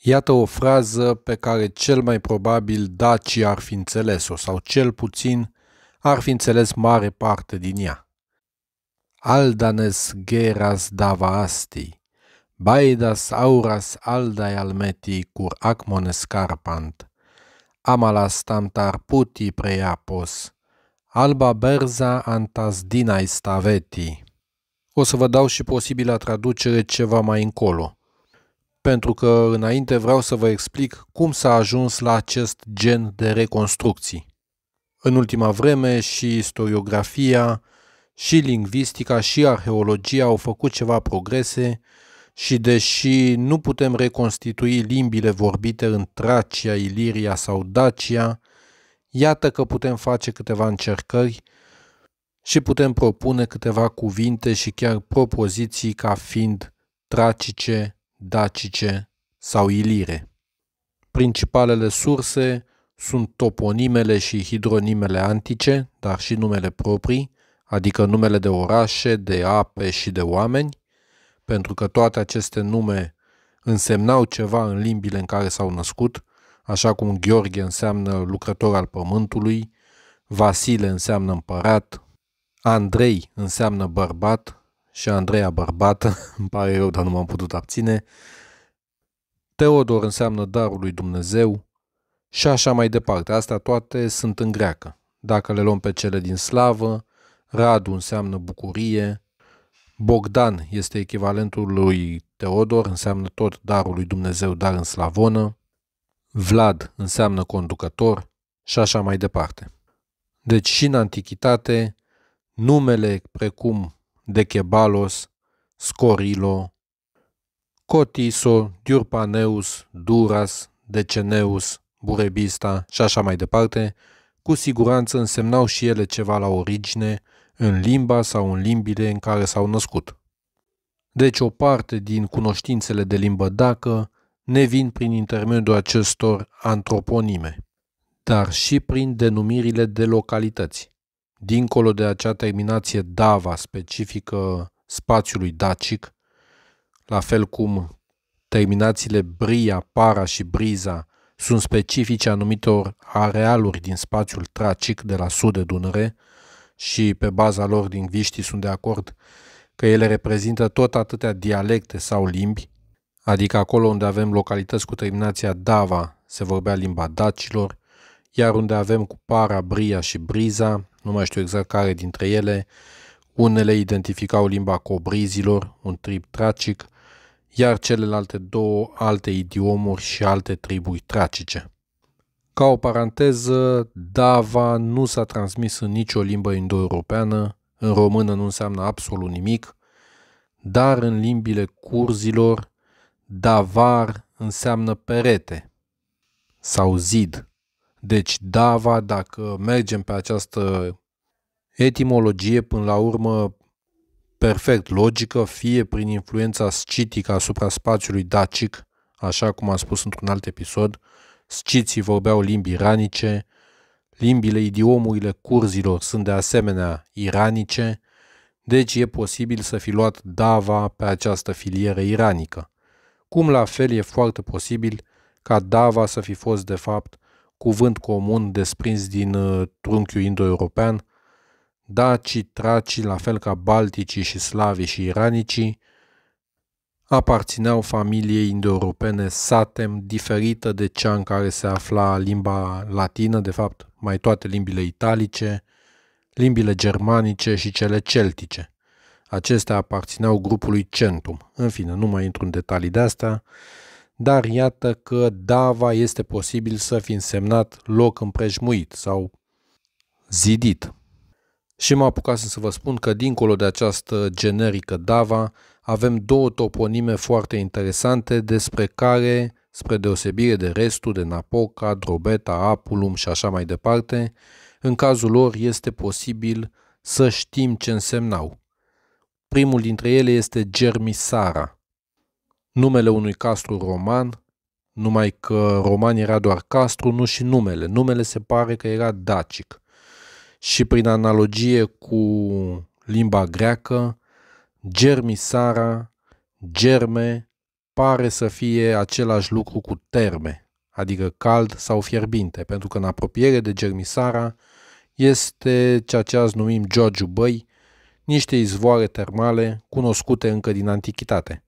Iată o frază pe care cel mai probabil dacii ar fi înțeles-o, sau cel puțin ar fi înțeles mare parte din ea. Aldanes geras davaasti, baidas auras aldai almeti cur acmones carpant, amalas tantar puti preapos, alba berza antas dinai staveti. O să vă dau și posibilă traducere ceva mai încolo – pentru că înainte vreau să vă explic cum s-a ajuns la acest gen de reconstrucții. În ultima vreme și istoriografia, și lingvistica, și arheologia au făcut ceva progrese și deși nu putem reconstitui limbile vorbite în Tracia, Iliria sau Dacia, iată că putem face câteva încercări și putem propune câteva cuvinte și chiar propoziții ca fiind tracice dacice sau ilire. Principalele surse sunt toponimele și hidronimele antice, dar și numele proprii, adică numele de orașe, de ape și de oameni, pentru că toate aceste nume însemnau ceva în limbile în care s-au născut, așa cum Gheorghe înseamnă lucrător al pământului, Vasile înseamnă împărat, Andrei înseamnă bărbat, și Andreea bărbat, îmi pare rău, dar nu m-am putut abține. Teodor înseamnă darul lui Dumnezeu și așa mai departe. Astea toate sunt în greacă. Dacă le luăm pe cele din slavă, Radu înseamnă bucurie, Bogdan este echivalentul lui Teodor, înseamnă tot darul lui Dumnezeu, dar în slavonă, Vlad înseamnă conducător și așa mai departe. Deci și în antichitate, numele precum Dechebalos, Scorilo, Cotiso, Diurpaneus, Duras, Deceneus, Burebista și așa mai departe, cu siguranță însemnau și ele ceva la origine, în limba sau în limbile în care s-au născut. Deci o parte din cunoștințele de limbă dacă ne vin prin intermediul acestor antroponime, dar și prin denumirile de localități dincolo de acea terminație dava specifică spațiului dacic, la fel cum terminațiile bria, para și briza sunt specifice anumitor arealuri din spațiul tracic de la sud de Dunăre și pe baza lor din viștii sunt de acord că ele reprezintă tot atâtea dialecte sau limbi, adică acolo unde avem localități cu terminația dava se vorbea limba dacilor, iar unde avem cu para, bria și briza nu mai știu exact care dintre ele, unele identificau limba cobrizilor, un trib tracic, iar celelalte două alte idiomuri și alte triburi tracice. Ca o paranteză, Dava nu s-a transmis în nicio limbă indo-europeană, în română nu înseamnă absolut nimic, dar în limbile curzilor, davar înseamnă perete sau zid. Deci dava, dacă mergem pe această etimologie, până la urmă, perfect logică, fie prin influența scitică asupra spațiului dacic, așa cum am spus într-un alt episod, sciții vorbeau limbi iranice, limbile, idiomurile curzilor sunt de asemenea iranice, deci e posibil să fi luat dava pe această filieră iranică. Cum la fel e foarte posibil ca dava să fi fost de fapt cuvânt comun desprins din uh, trunchiul indo-european, dacii, tracii, la fel ca balticii și slavii și iranicii, aparțineau familiei indo-europene satem, diferită de cea în care se afla limba latină, de fapt mai toate limbile italice, limbile germanice și cele celtice. Acestea aparțineau grupului centum. În fine, nu mai intru în detalii de astea dar iată că Dava este posibil să fi însemnat loc împrejmuit sau zidit. Și mă apucat să vă spun că dincolo de această generică Dava, avem două toponime foarte interesante despre care, spre deosebire de restul de Napoca, Drobeta, Apulum și așa mai departe, în cazul lor este posibil să știm ce însemnau. Primul dintre ele este Germisara – numele unui castru roman, numai că roman era doar castru, nu și numele. Numele se pare că era dacic. Și prin analogie cu limba greacă, germisara, germe, pare să fie același lucru cu terme, adică cald sau fierbinte, pentru că în apropiere de germisara este ceea ce azi numim Georgiu Băi, niște izvoare termale cunoscute încă din antichitate.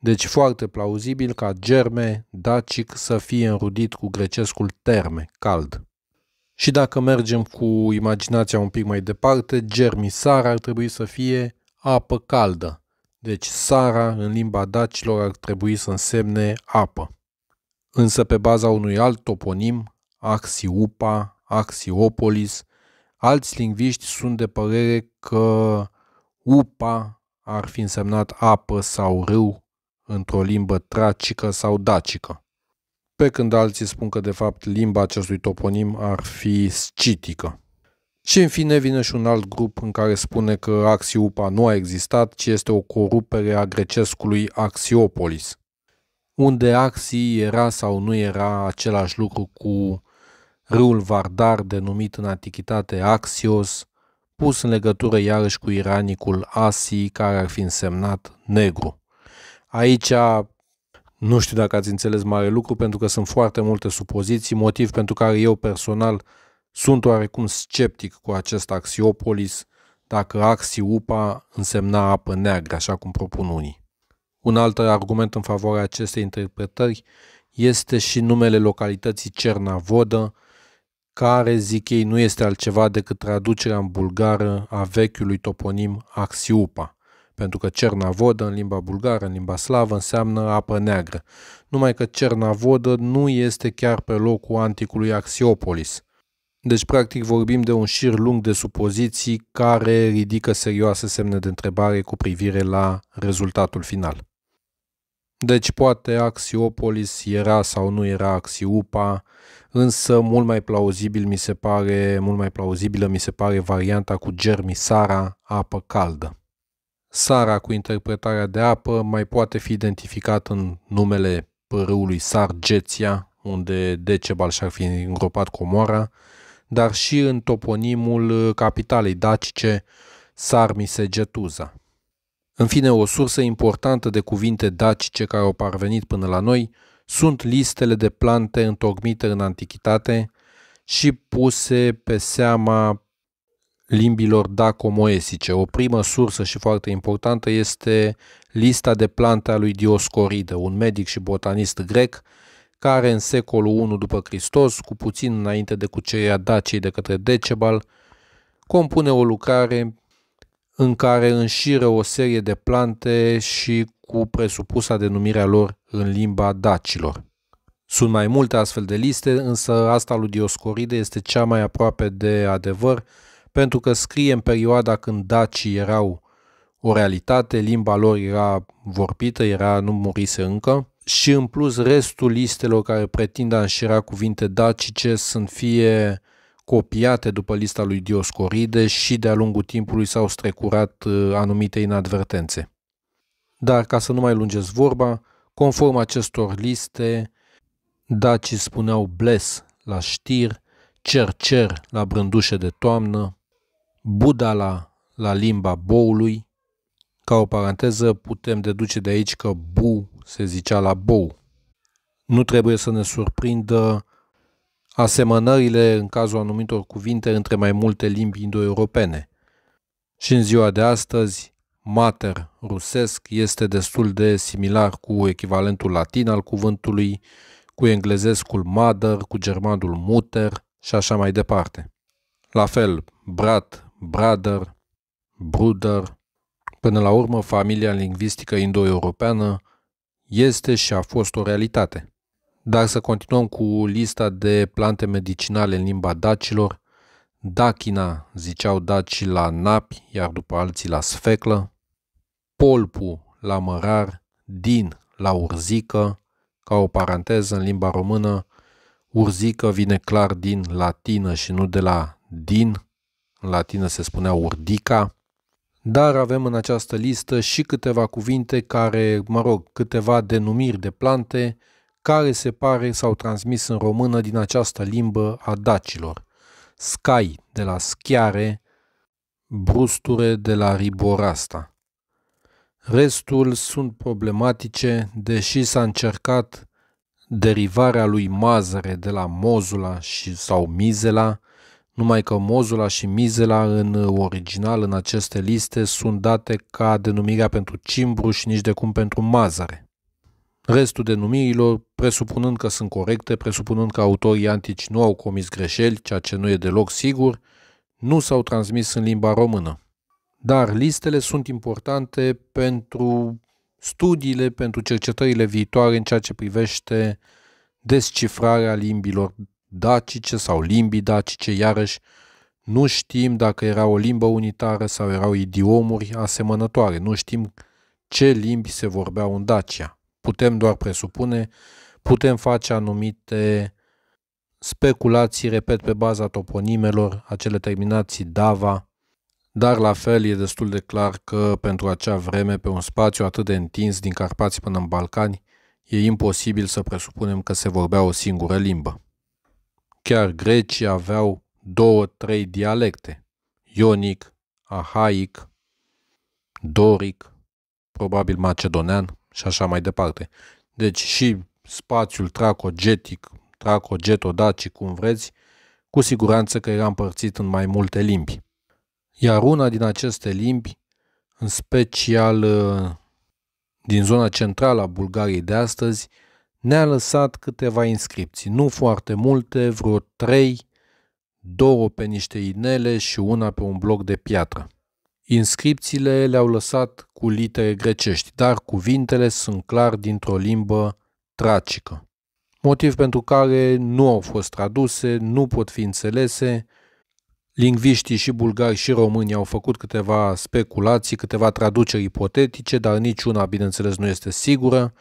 Deci foarte plauzibil ca germe dacic să fie înrudit cu grecescul terme, cald. Și dacă mergem cu imaginația un pic mai departe, germisar ar trebui să fie apă caldă. Deci sara în limba dacilor ar trebui să însemne apă. Însă pe baza unui alt toponim, Axiupa, Axiopolis, alți lingviști sunt de părere că upa ar fi însemnat apă sau râu într-o limbă tracică sau dacică. Pe când alții spun că de fapt limba acestui toponim ar fi scitică. Și în fine vine și un alt grup în care spune că Axiupa nu a existat, ci este o corupere a grecescului Axiopolis, unde Axi era sau nu era același lucru cu râul Vardar denumit în antichitate Axios, pus în legătură iarăși cu iranicul Asi, care ar fi însemnat negru. Aici nu știu dacă ați înțeles mare lucru, pentru că sunt foarte multe supoziții, motiv pentru care eu personal sunt oarecum sceptic cu acest axiopolis, dacă axiupa însemna apă neagră, așa cum propun unii. Un alt argument în favoarea acestei interpretări este și numele localității Cernavodă, care, zic ei, nu este altceva decât traducerea în bulgară a vechiului toponim Axiupa pentru că cernavodă în limba bulgară, în limba slavă, înseamnă apă neagră. Numai că cernavodă nu este chiar pe locul anticului Axiopolis. Deci, practic, vorbim de un șir lung de supoziții care ridică serioase semne de întrebare cu privire la rezultatul final. Deci poate Axiopolis era sau nu era Axiupa, însă mult mai plauzibil mi se pare, mult mai plauzibilă mi se pare varianta cu Germisara, apă caldă. Sara cu interpretarea de apă mai poate fi identificat în numele râului Sargeția, unde Decebal și-ar fi îngropat comoara, dar și în toponimul capitalei dacice Sarmisegetuza. În fine, o sursă importantă de cuvinte dacice care au parvenit până la noi sunt listele de plante întocmite în antichitate și puse pe seama limbilor dacomoesice. O primă sursă și foarte importantă este lista de plante a lui Dioscoride, un medic și botanist grec care în secolul 1 după Hristos, cu puțin înainte de cucerirea Daciei de către Decebal, compune o lucrare în care înșiră o serie de plante și cu presupusa denumirea lor în limba dacilor. Sunt mai multe astfel de liste, însă asta lui Dioscoride este cea mai aproape de adevăr, pentru că scrie în perioada când dacii erau o realitate, limba lor era vorbită, era nu murise încă și în plus restul listelor care pretind a înșira cuvinte dacice sunt fie copiate după lista lui Dioscoride și de-a lungul timpului s-au strecurat uh, anumite inadvertențe. Dar ca să nu mai lungeți vorba, conform acestor liste, dacii spuneau bles la știr, cer-cer la brândușe de toamnă, budala la limba boului. Ca o paranteză, putem deduce de aici că bu se zicea la bou. Nu trebuie să ne surprindă asemănările în cazul anumitor cuvinte între mai multe limbi indo-europene. Și în ziua de astăzi, mater rusesc este destul de similar cu echivalentul latin al cuvântului, cu englezescul mother, cu germanul muter și așa mai departe. La fel, brat brother, bruder. Până la urmă, familia lingvistică indo-europeană este și a fost o realitate. Dar să continuăm cu lista de plante medicinale în limba dacilor. Dachina, ziceau daci la napi, iar după alții la sfeclă. Polpu la mărar, din la urzică, ca o paranteză în limba română, urzică vine clar din latină și nu de la din, în latină se spunea urdica, dar avem în această listă și câteva cuvinte care, mă rog, câteva denumiri de plante care se pare s-au transmis în română din această limbă a dacilor. Scai de la schiare, brusture de la riborasta. Restul sunt problematice, deși s-a încercat derivarea lui mazăre de la mozula și sau mizela, numai că mozula și mizela în original în aceste liste sunt date ca denumirea pentru cimbru și nici de cum pentru Mazare. Restul denumirilor, presupunând că sunt corecte, presupunând că autorii antici nu au comis greșeli, ceea ce nu e deloc sigur, nu s-au transmis în limba română. Dar listele sunt importante pentru studiile, pentru cercetările viitoare în ceea ce privește descifrarea limbilor dacice sau limbii dacice, iarăși nu știm dacă era o limbă unitară sau erau idiomuri asemănătoare, nu știm ce limbi se vorbeau în Dacia. Putem doar presupune, putem face anumite speculații, repet, pe baza toponimelor, acele terminații Dava, dar la fel e destul de clar că pentru acea vreme, pe un spațiu atât de întins din Carpați până în Balcani, e imposibil să presupunem că se vorbea o singură limbă. Chiar grecii aveau două, trei dialecte, ionic, ahaic, doric, probabil macedonean și așa mai departe. Deci și spațiul tracogetic, tracogetodacic, cum vreți, cu siguranță că era împărțit în mai multe limbi. Iar una din aceste limbi, în special din zona centrală a Bulgariei de astăzi, ne-a lăsat câteva inscripții, nu foarte multe, vreo trei, două pe niște inele și una pe un bloc de piatră. Inscripțiile le-au lăsat cu litere grecești, dar cuvintele sunt clar dintr-o limbă tracică. Motiv pentru care nu au fost traduse, nu pot fi înțelese. Lingviștii și bulgari și români au făcut câteva speculații, câteva traduceri ipotetice, dar niciuna, bineînțeles, nu este sigură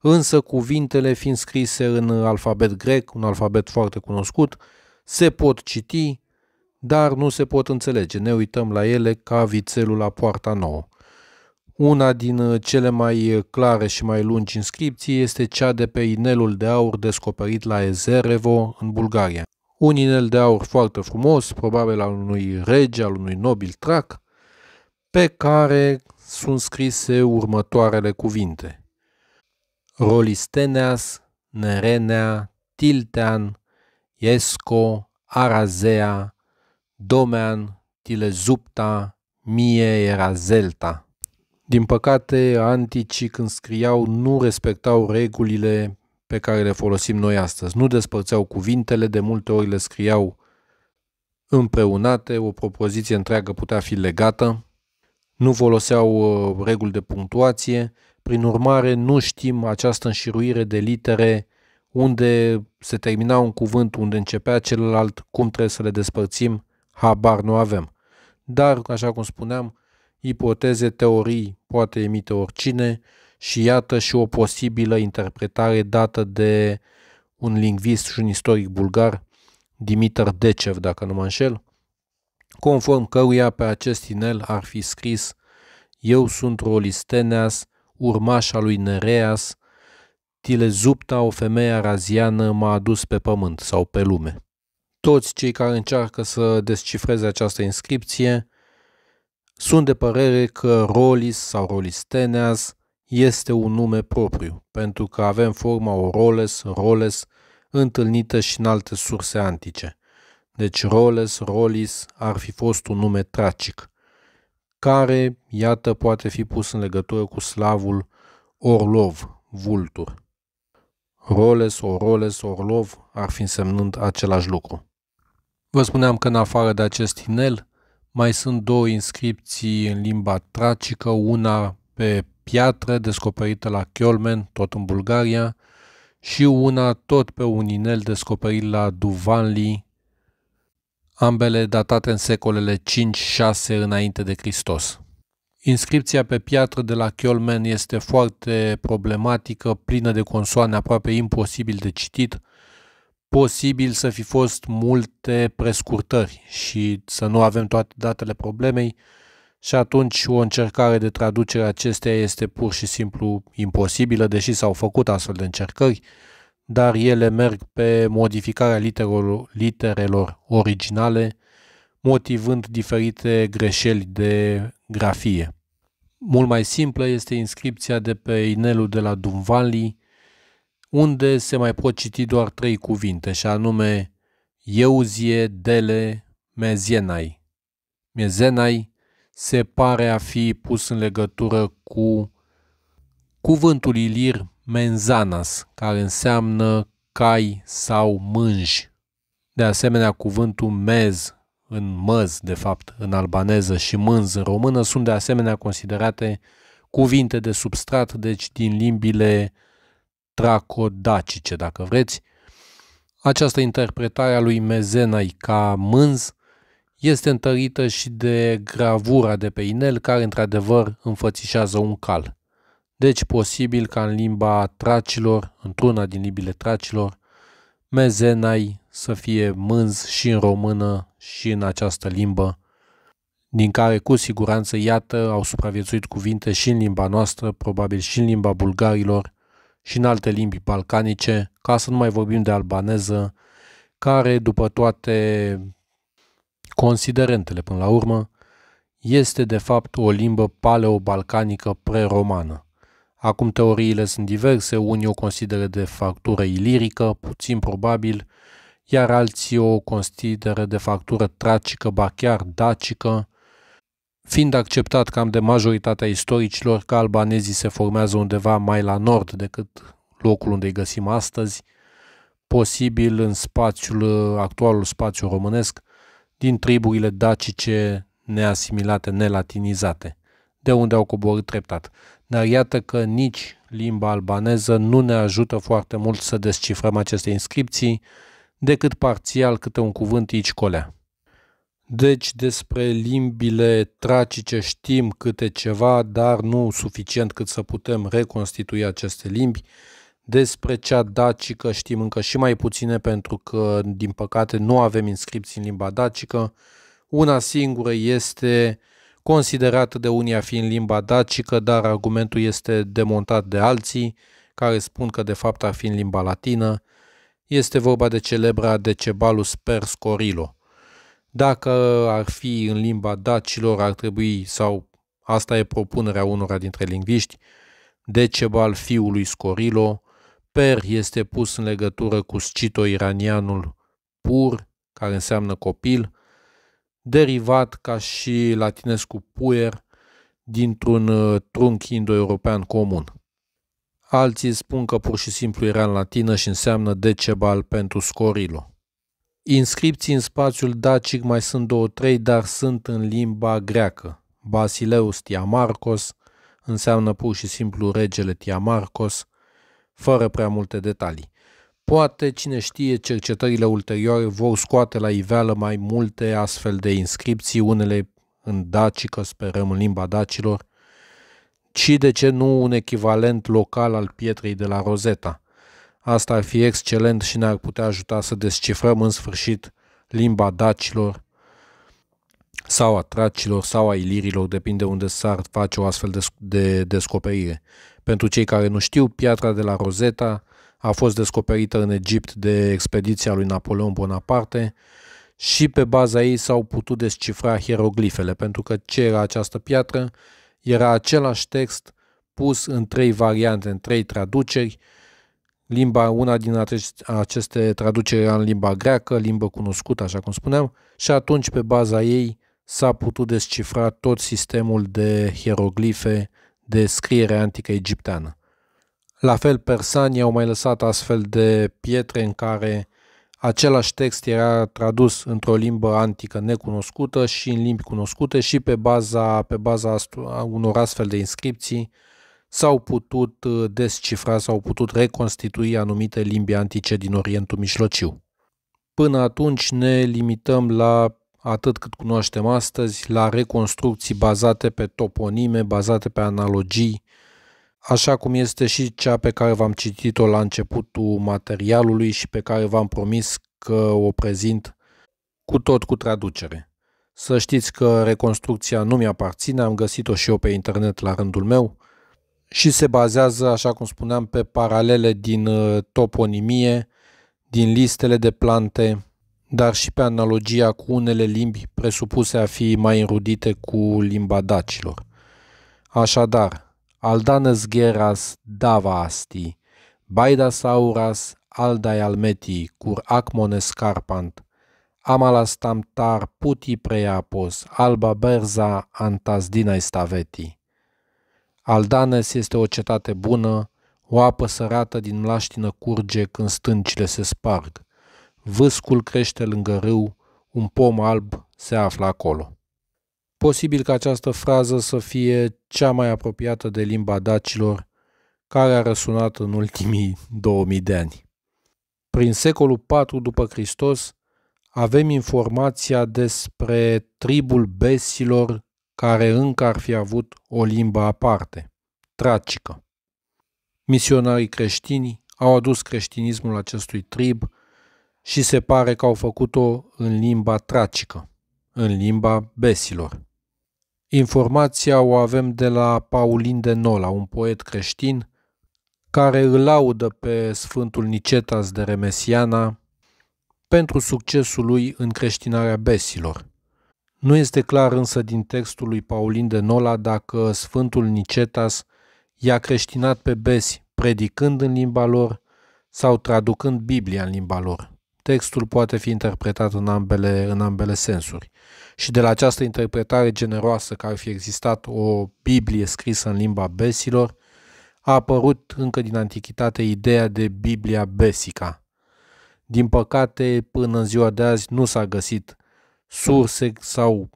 însă cuvintele fiind scrise în alfabet grec, un alfabet foarte cunoscut, se pot citi, dar nu se pot înțelege. Ne uităm la ele ca vițelul la poarta nouă. Una din uh, cele mai uh, clare și mai lungi inscripții este cea de pe inelul de aur descoperit la Ezerevo, în Bulgaria. Un inel de aur foarte frumos, probabil al unui rege, al unui nobil trac, pe care sunt scrise următoarele cuvinte. Rolisteneas, Nerenea, Tiltean, Iesco, Arazea, Domean, Tilezupta, Mie era Zelta. Din păcate, anticii când scriau nu respectau regulile pe care le folosim noi astăzi. Nu despărțeau cuvintele, de multe ori le scriau împreunate, o propoziție întreagă putea fi legată, nu foloseau uh, reguli de punctuație, prin urmare, nu știm această înșiruire de litere unde se termina un cuvânt, unde începea celălalt, cum trebuie să le despărțim, habar nu avem. Dar, așa cum spuneam, ipoteze, teorii poate emite oricine și iată și o posibilă interpretare dată de un lingvist și un istoric bulgar, Dimitar Decev, dacă nu mă înșel, conform căruia pe acest inel ar fi scris Eu sunt Rolisteneas, urmașa lui Nereas, Tilezupta, o femeie araziană, m-a adus pe pământ sau pe lume. Toți cei care încearcă să descifreze această inscripție sunt de părere că Rolis sau Rolisteneas este un nume propriu, pentru că avem forma Oroles, Roles, întâlnită și în alte surse antice. Deci Roles, Rolis ar fi fost un nume tracic care, iată, poate fi pus în legătură cu slavul Orlov, vultur. Roles, Oroles, Orlov ar fi însemnând același lucru. Vă spuneam că în afară de acest inel mai sunt două inscripții în limba tracică, una pe piatră descoperită la Chiolmen, tot în Bulgaria, și una tot pe un inel descoperit la Duvanli, ambele datate în secolele 5-6 înainte de Hristos. Inscripția pe piatră de la Kjolmen este foarte problematică, plină de consoane aproape imposibil de citit, posibil să fi fost multe prescurtări și să nu avem toate datele problemei și atunci o încercare de traducere acesteia este pur și simplu imposibilă, deși s-au făcut astfel de încercări, dar ele merg pe modificarea literelor, literelor originale, motivând diferite greșeli de grafie. Mult mai simplă este inscripția de pe inelul de la Dumvali, unde se mai pot citi doar trei cuvinte, și anume Euzie dele mezienai. Mezenai se pare a fi pus în legătură cu cuvântul ilir menzanas, care înseamnă cai sau mânji. De asemenea, cuvântul mez în măz, de fapt, în albaneză și mânz în română, sunt de asemenea considerate cuvinte de substrat, deci din limbile tracodacice, dacă vreți. Această interpretare a lui Mezenai ca mânz este întărită și de gravura de pe inel, care într-adevăr înfățișează un cal. Deci posibil ca în limba tracilor, într-una din limbile tracilor, mezenai să fie mânz și în română și în această limbă, din care cu siguranță, iată, au supraviețuit cuvinte și în limba noastră, probabil și în limba bulgarilor și în alte limbi balcanice, ca să nu mai vorbim de albaneză, care, după toate considerentele până la urmă, este de fapt o limbă paleobalcanică preromană. Acum teoriile sunt diverse, unii o consideră de factură ilirică, puțin probabil, iar alții o consideră de factură tracică, ba chiar dacică, fiind acceptat cam de majoritatea istoricilor că albanezii se formează undeva mai la nord decât locul unde îi găsim astăzi, posibil în spațiul, actualul spațiu românesc, din triburile dacice neasimilate, nelatinizate, de unde au coborât treptat dar iată că nici limba albaneză nu ne ajută foarte mult să descifrăm aceste inscripții, decât parțial câte un cuvânt aici colea. Deci despre limbile tracice știm câte ceva, dar nu suficient cât să putem reconstitui aceste limbi. Despre cea dacică știm încă și mai puține pentru că, din păcate, nu avem inscripții în limba dacică. Una singură este considerată de unii a fi în limba dacică, dar argumentul este demontat de alții, care spun că de fapt ar fi în limba latină. Este vorba de celebra Decebalus perscorilo. Dacă ar fi în limba dacilor, ar trebui, sau asta e propunerea unora dintre lingviști, Decebal fiului Scorilo, Per este pus în legătură cu scito iranianul pur, care înseamnă copil, derivat ca și latinescul puer dintr-un uh, trunchi indo-european comun. Alții spun că pur și simplu era în latină și înseamnă decebal pentru scorilo. Inscripții în spațiul dacic mai sunt două-trei, dar sunt în limba greacă. Basileus Tiamarcos înseamnă pur și simplu regele Tiamarcos, fără prea multe detalii. Poate, cine știe, cercetările ulterioare vor scoate la iveală mai multe astfel de inscripții, unele în dacică, sperăm, în limba dacilor, ci de ce nu un echivalent local al pietrei de la Rosetta. Asta ar fi excelent și ne-ar putea ajuta să descifrăm în sfârșit limba dacilor sau a tracilor sau a ilirilor, depinde unde s-ar face o astfel de, de descoperire. Pentru cei care nu știu, piatra de la Rosetta a fost descoperită în Egipt de expediția lui Napoleon Bonaparte și pe baza ei s-au putut descifra hieroglifele, pentru că ce era această piatră? Era același text pus în trei variante, în trei traduceri. Limba, una din aceste traduceri era în limba greacă, limbă cunoscută, așa cum spuneam, și atunci pe baza ei s-a putut descifra tot sistemul de hieroglife de scriere antică egipteană. La fel, persanii au mai lăsat astfel de pietre în care același text era tradus într-o limbă antică necunoscută și în limbi cunoscute și pe baza, pe baza unor astfel de inscripții s-au putut uh, descifra, s-au putut reconstitui anumite limbi antice din Orientul Mijlociu. Până atunci ne limităm la atât cât cunoaștem astăzi, la reconstrucții bazate pe toponime, bazate pe analogii, așa cum este și cea pe care v-am citit-o la începutul materialului și pe care v-am promis că o prezint cu tot cu traducere. Să știți că reconstrucția nu mi-aparține, am găsit-o și eu pe internet la rândul meu și se bazează, așa cum spuneam, pe paralele din uh, toponimie, din listele de plante, dar și pe analogia cu unele limbi presupuse a fi mai înrudite cu limba dacilor. Așadar, Aldanes Geras Davasti, Baidasauras Aldai Almeti, Cur Acmones Carpant, tamtar Puti Preapos, Alba Berza antas Antasdina Staveti. Aldanes este o cetate bună, o apă sărată din mlaștină curge când stâncile se sparg. Vâscul crește lângă râu, un pom alb se află acolo. Posibil ca această frază să fie cea mai apropiată de limba dacilor care a răsunat în ultimii 2000 de ani. Prin secolul IV după Hristos avem informația despre tribul besilor care încă ar fi avut o limbă aparte, tracică. Misionarii creștini au adus creștinismul acestui trib și se pare că au făcut-o în limba tracică, în limba besilor. Informația o avem de la Paulin de Nola, un poet creștin care îl laudă pe Sfântul Nicetas de Remesiana pentru succesul lui în creștinarea besilor. Nu este clar însă din textul lui Paulin de Nola dacă Sfântul Nicetas i-a creștinat pe besi predicând în limba lor sau traducând Biblia în limba lor. Textul poate fi interpretat în ambele, în ambele sensuri. Și de la această interpretare generoasă că ar fi existat o Biblie scrisă în limba besilor, a apărut încă din antichitate ideea de Biblia besica. Din păcate, până în ziua de azi nu s-a găsit surse sau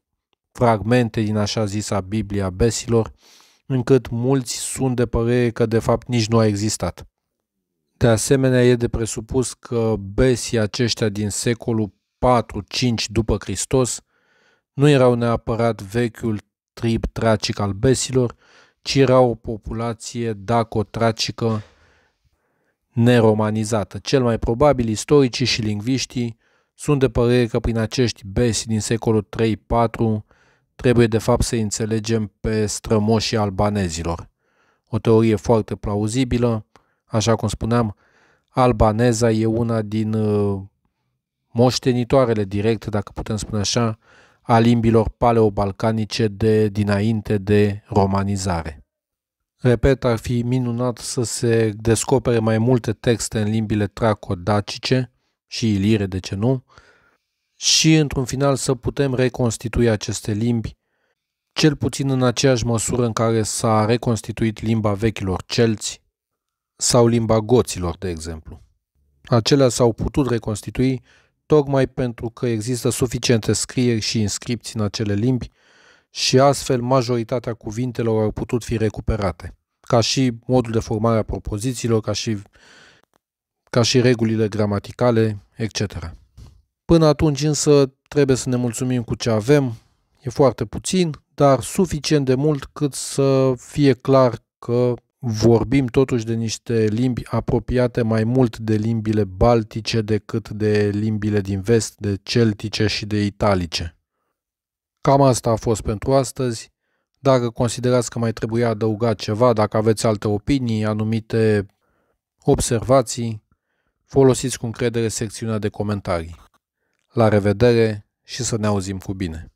fragmente din așa zisa Biblia besilor, încât mulți sunt de părere că de fapt nici nu a existat. De asemenea, e de presupus că besii aceștia din secolul 4-5 după Hristos nu erau neapărat vechiul trib tracic al besilor, ci erau o populație dacotracică neromanizată. Cel mai probabil, istoricii și lingviștii sunt de părere că prin acești besi din secolul 3-4 trebuie de fapt să înțelegem pe strămoșii albanezilor. O teorie foarte plauzibilă, Așa cum spuneam, albaneza e una din uh, moștenitoarele directe, dacă putem spune așa, a limbilor paleobalcanice de dinainte de romanizare. Repet, ar fi minunat să se descopere mai multe texte în limbile tracodacice și ilire, de ce nu, și într-un final să putem reconstitui aceste limbi, cel puțin în aceeași măsură în care s-a reconstituit limba vechilor celți, sau limba goților, de exemplu. Acelea s-au putut reconstitui tocmai pentru că există suficiente scrieri și inscripții în acele limbi și astfel majoritatea cuvintelor au putut fi recuperate, ca și modul de formare a propozițiilor, ca și, ca și regulile gramaticale, etc. Până atunci însă trebuie să ne mulțumim cu ce avem, e foarte puțin, dar suficient de mult cât să fie clar că vorbim totuși de niște limbi apropiate mai mult de limbile baltice decât de limbile din vest, de celtice și de italice. Cam asta a fost pentru astăzi. Dacă considerați că mai trebuia adăugat ceva, dacă aveți alte opinii, anumite observații, folosiți cu încredere secțiunea de comentarii. La revedere și să ne auzim cu bine!